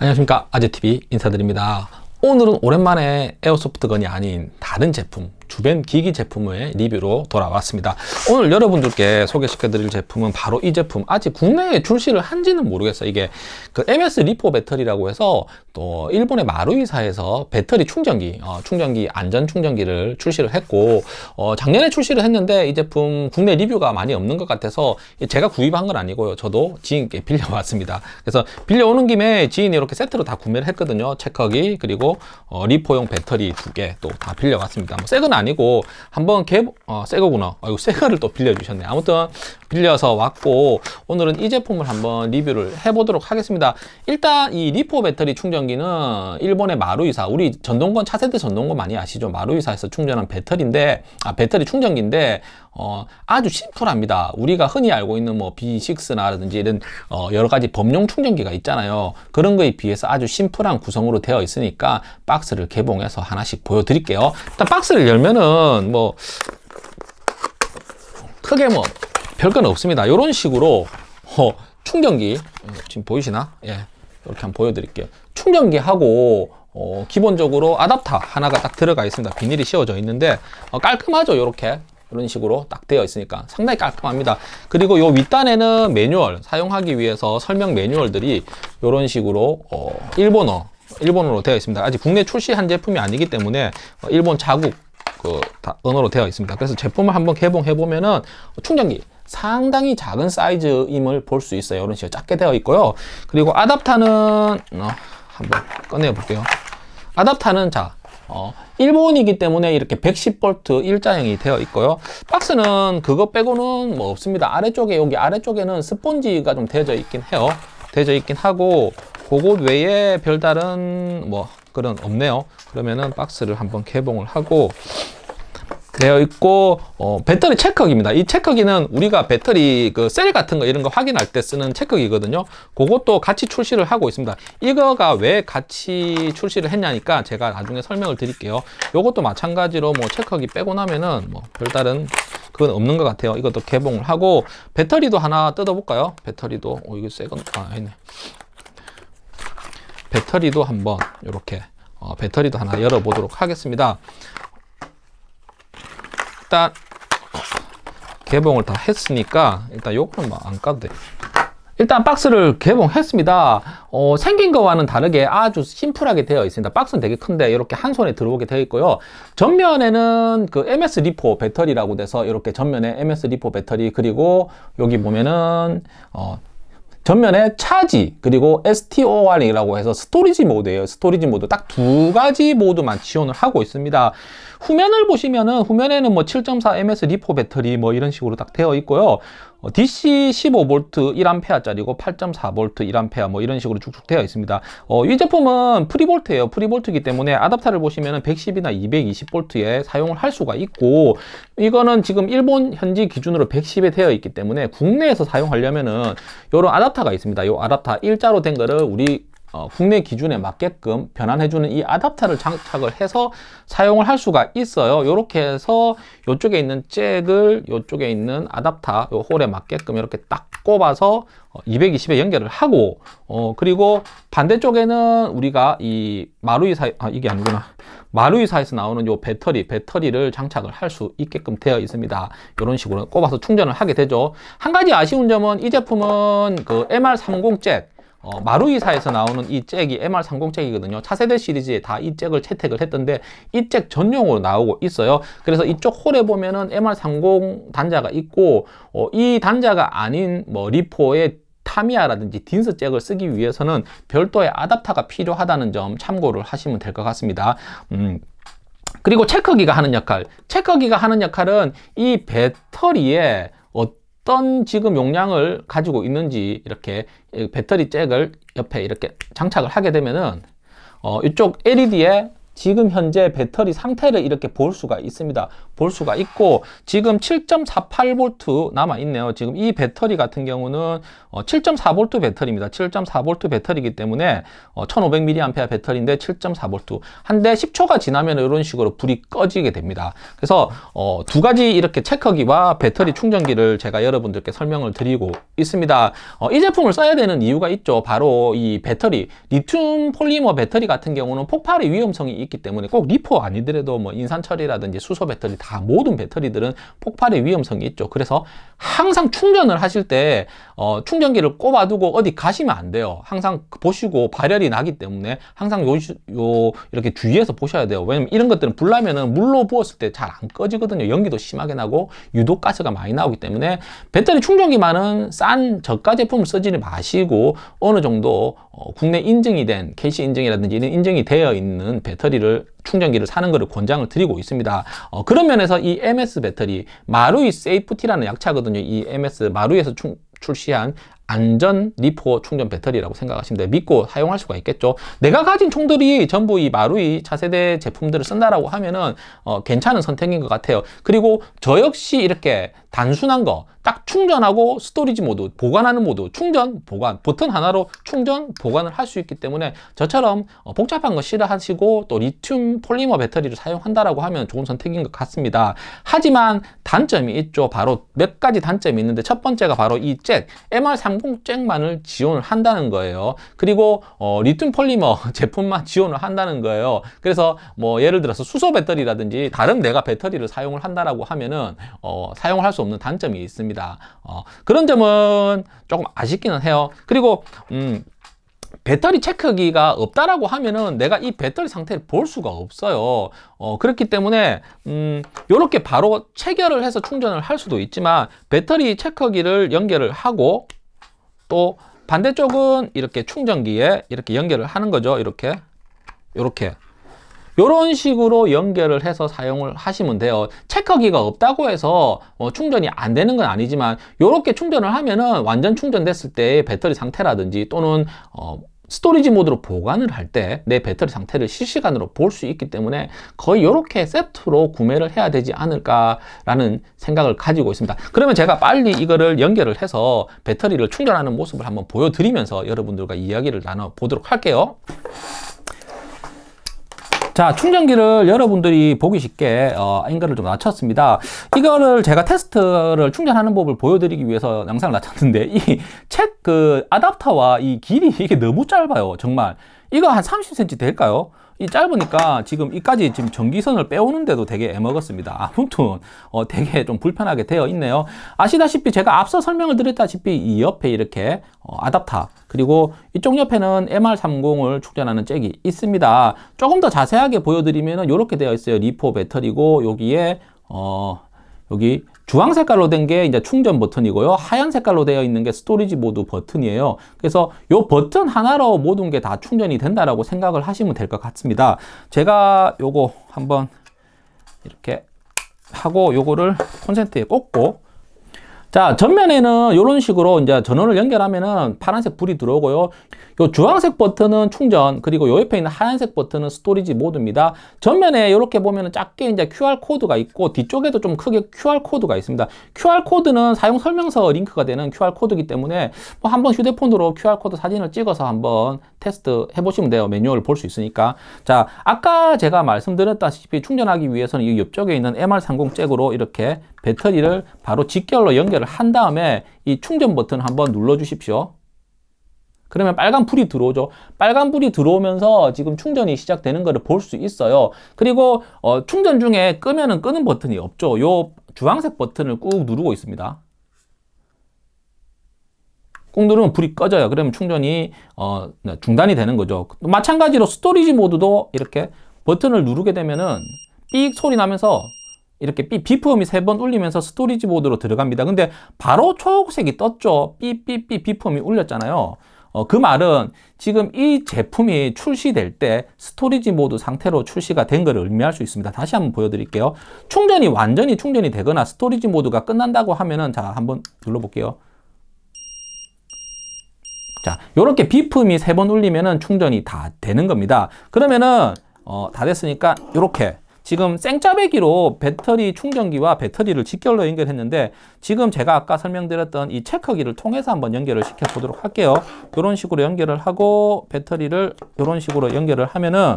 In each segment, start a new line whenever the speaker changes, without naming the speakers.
안녕하십니까 아재TV 인사드립니다 오늘은 오랜만에 에어소프트건이 아닌 다른 제품 주변 기기 제품의 리뷰로 돌아왔습니다. 오늘 여러분들께 소개시켜 드릴 제품은 바로 이 제품. 아직 국내에 출시를 한지는 모르겠어요. 이게 그 MS 리포 배터리라고 해서 또 일본의 마루이사에서 배터리 충전기, 어, 충전기, 안전 충전기를 출시를 했고 어, 작년에 출시를 했는데 이 제품 국내 리뷰가 많이 없는 것 같아서 제가 구입한 건 아니고요. 저도 지인께 빌려왔습니다. 그래서 빌려오는 김에 지인이 이렇게 세트로 다 구매를 했거든요. 체커기 그리고 어, 리포용 배터리 두 개 또 다 빌려왔습니다. 뭐 새건 아니 아니고 한번 개봉 어, 새거구나 아이고 새거를 또 빌려주셨네 아무튼 빌려서 왔고 오늘은 이 제품을 한번 리뷰를 해보도록 하겠습니다 일단 이 리포 배터리 충전기는 일본의 마루이사 우리 전동건 차세대 전동건 많이 아시죠 마루이사에서 충전한 배터리인데 아 배터리 충전기인데 어, 아주 심플합니다 우리가 흔히 알고 있는 뭐 B6나라든지 이런 어, 여러 가지 범용 충전기가 있잖아요 그런 거에 비해서 아주 심플한 구성으로 되어 있으니까 박스를 개봉해서 하나씩 보여드릴게요 일단 박스를 열면은 뭐 크게 뭐 별건 없습니다. 이런 식으로 어, 충전기 음, 지금 보이시나? 예, 이렇게 한번 보여드릴게요. 충전기하고 어, 기본적으로 아답터 하나가 딱 들어가 있습니다. 비닐이 씌워져 있는데 어, 깔끔하죠. 이렇게 이런 식으로 딱 되어 있으니까 상당히 깔끔합니다. 그리고 요 윗단에는 매뉴얼 사용하기 위해서 설명 매뉴얼들이 이런 식으로 어, 일본어 일본어로 되어 있습니다. 아직 국내 출시한 제품이 아니기 때문에 어, 일본 자국 그다 언어로 되어 있습니다. 그래서 제품을 한번 개봉해 보면은 충전기 상당히 작은 사이즈임을 볼 수 있어요. 이런 식으로 작게 되어 있고요. 그리고 아답타는 어, 한번 꺼내 볼게요. 아답타는 자 어, 일본이기 때문에 이렇게 110V 일자형이 되어 있고요. 박스는 그거 빼고는 뭐 없습니다. 아래쪽에 여기 아래쪽에는 스폰지가 좀되어 있긴 해요. 되어 있긴 하고 그것 외에 별다른 뭐 그런 없네요. 그러면은 박스를 한번 개봉을 하고 되어 있고 어, 배터리 체크기입니다. 이 체크기는 우리가 배터리 그 셀 같은 거 이런 거 확인할 때 쓰는 체크기거든요. 그것도 같이 출시를 하고 있습니다. 이거가 왜 같이 출시를 했냐니까 제가 나중에 설명을 드릴게요. 이것도 마찬가지로 뭐 체크기 빼고 나면은 뭐 별다른 그건 없는 것 같아요. 이것도 개봉을 하고 배터리도 하나 뜯어볼까요? 배터리도 오 이거 새건 아아네 배터리도 한번 이렇게 어, 배터리도 하나 열어보도록 하겠습니다. 일단 개봉을 다 했으니까 일단 요거는 뭐 안 까도 돼. 일단 박스를 개봉했습니다. 어, 생긴 거와는 다르게 아주 심플하게 되어 있습니다. 박스는 되게 큰데 이렇게 한 손에 들어오게 되어 있고요. 전면에는 그 MS 리포 배터리라고 돼서 이렇게 전면에 MS 리포 배터리 그리고 여기 보면은 어, 전면에 차지 그리고 STOR이라고 해서 스토리지 모드예요. 스토리지 모드 딱 두 가지 모드만 지원을 하고 있습니다. 후면을 보시면은 후면에는 뭐 7.4 ms 리포 배터리 뭐 이런 식으로 딱 되어 있고요. DC 15V 1A짜리고 8.4V 1A 뭐 이런 식으로 쭉쭉 되어 있습니다. 어, 이 제품은 프리볼트예요. 프리볼트이기 때문에 아답터를 보시면 110이나 220V에 사용을 할 수가 있고 이거는 지금 일본 현지 기준으로 110에 되어 있기 때문에 국내에서 사용하려면은 이런 아답터가 있습니다. 이 아답터 일자로 된 거를 우리 어, 국내 기준에 맞게끔 변환해주는 이 아답터를 장착을 해서 사용을 할 수가 있어요. 이렇게 해서 이쪽에 있는 잭을 이쪽에 있는 아답터 요 홀에 맞게끔 이렇게 딱 꼽아서 220에 어, 연결을 하고 어, 그리고 반대쪽에는 우리가 이 마루이사 아 이게 아니구나 마루이사에서 나오는 요 배터리 배터리를 장착을 할 수 있게끔 되어 있습니다 이런 식으로 꼽아서 충전을 하게 되죠 한 가지 아쉬운 점은 이 제품은 그 MR30 잭 어, 마루이사에서 나오는 이 잭이 MR30 잭이거든요. 차세대 시리즈에 다 이 잭을 채택을 했던데 이 잭 전용으로 나오고 있어요. 그래서 이쪽 홀에 보면은 MR30 단자가 있고 어, 이 단자가 아닌 뭐 리포의 타미아라든지 딘스 잭을 쓰기 위해서는 별도의 아답타가 필요하다는 점 참고를 하시면 될 것 같습니다. 음. 그리고 체크기가 하는 역할 체크기가 하는 역할은 이 배터리에 어, 어떤 지금 용량을 가지고 있는지 이렇게 배터리 잭을 옆에 이렇게 장착을 하게 되면은 어, 이쪽 LED에 지금 현재 배터리 상태를 이렇게 볼 수가 있습니다. 볼 수가 있고 지금 7.48V 남아 있네요. 지금 이 배터리 같은 경우는 7.4V 어, 배터리입니다. 7.4V 배터리이기 때문에 1500mAh 어, 배터리인데 7.4V 한데 10초가 지나면 이런 식으로 불이 꺼지게 됩니다. 그래서 어, 두 가지 이렇게 체크기와 배터리 충전기를 제가 여러분들께 설명을 드리고 있습니다. 이 제품을 써야 되는 이유가 있죠. 바로 이 배터리, 리튬 폴리머 배터리 같은 경우는 폭발의 위험성이 있기 때문에 꼭 리포 아니더라도 뭐 인산철이라든지 수소 배터리 다 모든 배터리들은 폭발의 위험성이 있죠. 그래서 항상 충전을 하실 때 어, 충전기를 꼽아두고 어디 가시면 안 돼요. 항상 보시고 발열이 나기 때문에 항상 요, 요 이렇게 주의해서 보셔야 돼요. 왜냐면 이런 것들은 불나면은 물로 부었을 때 잘 안 꺼지거든요. 연기도 심하게 나고 유독 가스가 많이 나오기 때문에 배터리 충전기만은 싼 저가 제품을 쓰지 마시고 어느 정도 어, 국내 인증이 된 캐시 인증이라든지 이런 인증이 되어 있는 배터리를 충전기를 사는 것을 권장을 드리고 있습니다. 어, 그런 면에서 이 MS 배터리 마루이 세이프티라는 약차거든요. 이 MS 마루이에서 충 출시한 안전 리포 충전 배터리라고 생각하시면 돼요. 믿고 사용할 수가 있겠죠. 내가 가진 총들이 전부 이 마루이 차세대 제품들을 쓴다라고 하면은 어, 괜찮은 선택인 것 같아요. 그리고 저 역시 이렇게 단순한 거 딱 충전하고 스토리지 모드 보관하는 모드 충전 보관 버튼 하나로 충전 보관을 할 수 있기 때문에 저처럼 어, 복잡한 거 싫어하시고 또 리튬 폴리머 배터리를 사용한다라고 하면 좋은 선택인 것 같습니다. 하지만 단점이 있죠. 바로 몇 가지 단점이 있는데 첫 번째가 바로 이 잭 MR3 항공잭만을 지원을 한다는 거예요. 그리고 어, 리튬 폴리머 제품만 지원을 한다는 거예요. 그래서 뭐 예를 들어서 수소 배터리라든지 다른 내가 배터리를 사용을 한다라고 하면은 어, 사용을 할 수 없는 단점이 있습니다. 어, 그런 점은 조금 아쉽기는 해요. 그리고 음, 배터리 체크기가 없다라고 하면은 내가 이 배터리 상태를 볼 수가 없어요. 어, 그렇기 때문에 음, 요렇게 바로 체결을 해서 충전을 할 수도 있지만 배터리 체크기를 연결을 하고 또 반대쪽은 이렇게 충전기에 이렇게 연결을 하는 거죠. 이렇게 이렇게 이런 식으로 연결을 해서 사용을 하시면 돼요 체커기가 없다고 해서 어, 충전이 안 되는 건 아니지만 이렇게 충전을 하면은 완전 충전됐을 때 배터리 상태라든지 또는 어, 스토리지 모드로 보관을 할 때 내 배터리 상태를 실시간으로 볼 수 있기 때문에 거의 이렇게 세트로 구매를 해야 되지 않을까라는 생각을 가지고 있습니다. 그러면 제가 빨리 이거를 연결을 해서 배터리를 충전하는 모습을 한번 보여드리면서 여러분들과 이야기를 나눠보도록 할게요. 자, 충전기를 여러분들이 보기 쉽게 어, 앵글을 좀 낮췄습니다. 이거를 제가 테스트를 충전하는 법을 보여드리기 위해서 영상을 낮췄는데 이 책그 아답터와 이 길이 이게 너무 짧아요. 정말. 이거 한 30cm 될까요? 이 짧으니까 지금 이까지 지금 전기선을 빼오는데도 되게 애먹었습니다. 아무튼 어, 되게 좀 불편하게 되어 있네요. 아시다시피 제가 앞서 설명을 드렸다시피 이 옆에 이렇게 어, 아답터 그리고 이쪽 옆에는 MR30을 충전하는 잭이 있습니다. 조금 더 자세하게 보여드리면 이렇게 되어 있어요. 리포 배터리고 여기에 어, 여기 주황 색깔로 된 게 이제 충전 버튼이고요. 하얀 색깔로 되어 있는 게 스토리지 모드 버튼이에요. 그래서 요 버튼 하나로 모든 게 다 충전이 된다라고 생각을 하시면 될 것 같습니다. 제가 요거 한번 이렇게 하고 요거를 콘센트에 꽂고 자 전면에는 이런 식으로 이제 전원을 연결하면은 파란색 불이 들어오고요 요 주황색 버튼은 충전 그리고 요 옆에 있는 하얀색 버튼은 스토리지 모드입니다 전면에 이렇게 보면은 작게 이제 QR 코드가 있고 뒤쪽에도 좀 크게 QR 코드가 있습니다 QR 코드는 사용 설명서 링크가 되는 QR 코드이기 때문에 뭐 한번 휴대폰으로 QR 코드 사진을 찍어서 한번 테스트 해보시면 돼요 매뉴얼을 볼수 있으니까 자 아까 제가 말씀드렸다시피 충전하기 위해서는 이 옆쪽에 있는 MR30 잭으로 이렇게 배터리를 바로 직결로 연결을 한 다음에 이 충전 버튼 한번 눌러 주십시오. 그러면 빨간 불이 들어오죠. 빨간 불이 들어오면서 지금 충전이 시작되는 것을 볼 수 있어요. 그리고 어, 충전 중에 끄면은 끄는 버튼이 없죠. 요 주황색 버튼을 꾹 누르고 있습니다. 꾹 누르면 불이 꺼져요. 그러면 충전이 어, 중단이 되는 거죠. 마찬가지로 스토리지 모드도 이렇게 버튼을 누르게 되면은 삑 소리 나면서 이렇게 비프음이 세 번 울리면서 스토리지 모드로 들어갑니다. 근데 바로 초록색이 떴죠. 삐삐삐 비프음이 울렸잖아요. 어, 그 말은 지금 이 제품이 출시될 때 스토리지 모드 상태로 출시가 된 것을 의미할 수 있습니다. 다시 한번 보여드릴게요. 충전이 완전히 충전이 되거나 스토리지 모드가 끝난다고 하면은 자 한번 눌러볼게요. 자 이렇게 비품이 세 번 울리면은 충전이 다 되는 겁니다. 그러면은 어, 다 됐으니까 이렇게 지금 생짜배기로 배터리 충전기와 배터리를 직결로 연결했는데 지금 제가 아까 설명드렸던 이 체크기를 통해서 한번 연결을 시켜 보도록 할게요 이런 식으로 연결을 하고 배터리를 이런 식으로 연결을 하면은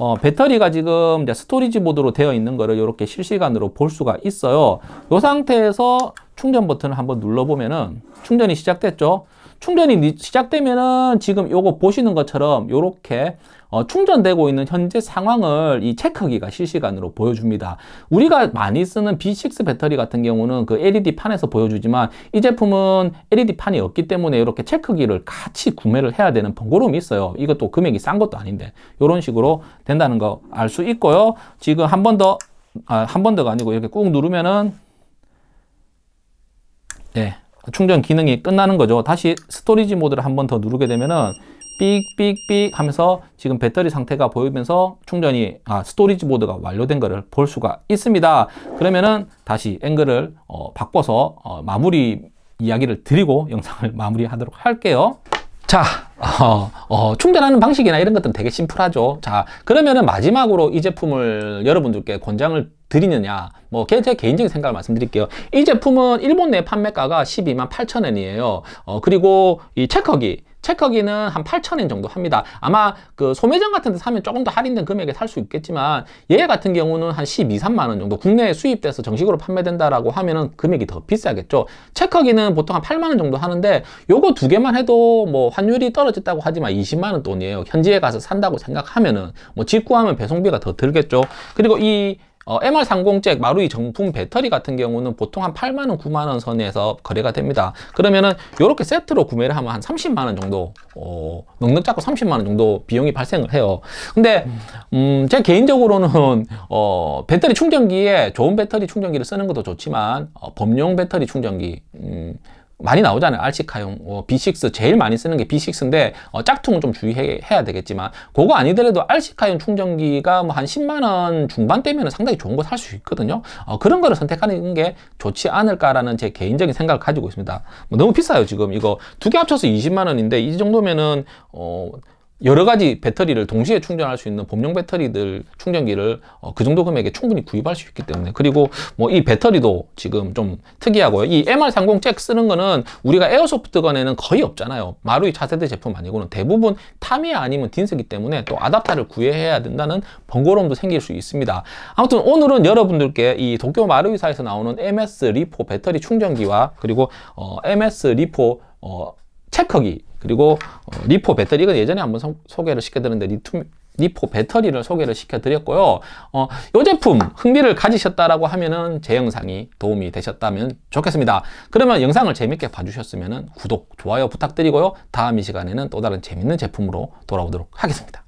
어, 배터리가 지금 스토리지 모드로 되어 있는 거를 이렇게 실시간으로 볼 수가 있어요 이 상태에서 충전 버튼을 한번 눌러보면은 충전이 시작됐죠 충전이 시작되면은 지금 요거 보시는 것처럼 요렇게 어, 충전되고 있는 현재 상황을 이 체크기가 실시간으로 보여줍니다. 우리가 많이 쓰는 B6 배터리 같은 경우는 그 LED 판에서 보여주지만 이 제품은 LED 판이 없기 때문에 이렇게 체크기를 같이 구매를 해야 되는 번거로움이 있어요. 이것도 금액이 싼 것도 아닌데 이런 식으로 된다는 거 알 수 있고요. 지금 한 번 더, 아, 한 번 더가 아니고 이렇게 꾹 누르면은 네, 충전 기능이 끝나는 거죠. 다시 스토리지 모드를 한 번 더 누르게 되면은 삑삑삑 하면서 지금 배터리 상태가 보이면서 충전이 아 스토리지 모드가 완료된 것을 볼 수가 있습니다 그러면은 다시 앵글을 어, 바꿔서 어, 마무리 이야기를 드리고 영상을 마무리하도록 할게요 자, 어, 어, 충전하는 방식이나 이런 것들은 되게 심플하죠. 자, 그러면은 마지막으로 이 제품을 여러분들께 권장을 드리느냐 뭐 제 개인적인 생각을 말씀드릴게요 이 제품은 일본 내 판매가가 12만 8천 엔이에요 어, 그리고 이 체커기 체크기는 한 8,000엔 정도 합니다. 아마 그 소매점 같은 데 사면 조금 더 할인된 금액에 살 수 있겠지만 얘 같은 경우는 한 12, 3만 원 정도 국내에 수입돼서 정식으로 판매된다라고 하면은 금액이 더 비싸겠죠. 체크기는 보통 한 8만 원 정도 하는데 요거 두 개만 해도 뭐 환율이 떨어졌다고 하지만 20만 원 돈이에요. 현지에 가서 산다고 생각하면은 뭐 직구하면 배송비가 더 들겠죠. 그리고 이 어, MR30잭 마루이 정품 배터리 같은 경우는 보통 한 8만원, 9만원 선에서 거래가 됩니다. 그러면은 이렇게 세트로 구매를 하면 한 30만원 정도 어, 넉넉 잡고 30만원 정도 비용이 발생을 해요. 근데 음, 제 개인적으로는 어, 배터리 충전기에 좋은 배터리 충전기를 쓰는 것도 좋지만 어, 범용 배터리 충전기 음, 많이 나오잖아요. RC카용, 어, 뭐 B6 제일 많이 쓰는 게 B6인데 어, 짝퉁은 좀 주의해야 되겠지만 그거 아니더라도 RC카용 충전기가 뭐 한 10만 원 중반대면 상당히 좋은 거 살 수 있거든요. 어, 그런 거를 선택하는 게 좋지 않을까라는 제 개인적인 생각을 가지고 있습니다. 뭐 너무 비싸요 지금 이거 두 개 합쳐서 20만 원인데 이 정도면은 어. 여러 가지 배터리를 동시에 충전할 수 있는 범용 배터리들 충전기를 어, 그 정도 금액에 충분히 구입할 수 있기 때문에 그리고 뭐 이 배터리도 지금 좀 특이하고요 이 MR30 잭 쓰는 거는 우리가 에어소프트건에는 거의 없잖아요 마루이 차세대 제품 아니고는 대부분 타미야 아니면 딘스기 때문에 또 아답터를 구해야 된다는 번거로움도 생길 수 있습니다 아무튼 오늘은 여러분들께 이 도쿄 마루이사에서 나오는 MS 리포 배터리 충전기와 그리고 어, MS 리포 어, 체크기 그리고 어, 리포 배터리 이건 예전에 한번 소, 소개를 시켜드렸는데 리튬 니포 배터리를 소개를 시켜드렸고요. 어, 이 제품 흥미를 가지셨다라고 하면은 제 영상이 도움이 되셨다면 좋겠습니다. 그러면 영상을 재밌게 봐주셨으면 은 구독, 좋아요 부탁드리고요. 다음 이 시간에는 또 다른 재밌는 제품으로 돌아오도록 하겠습니다.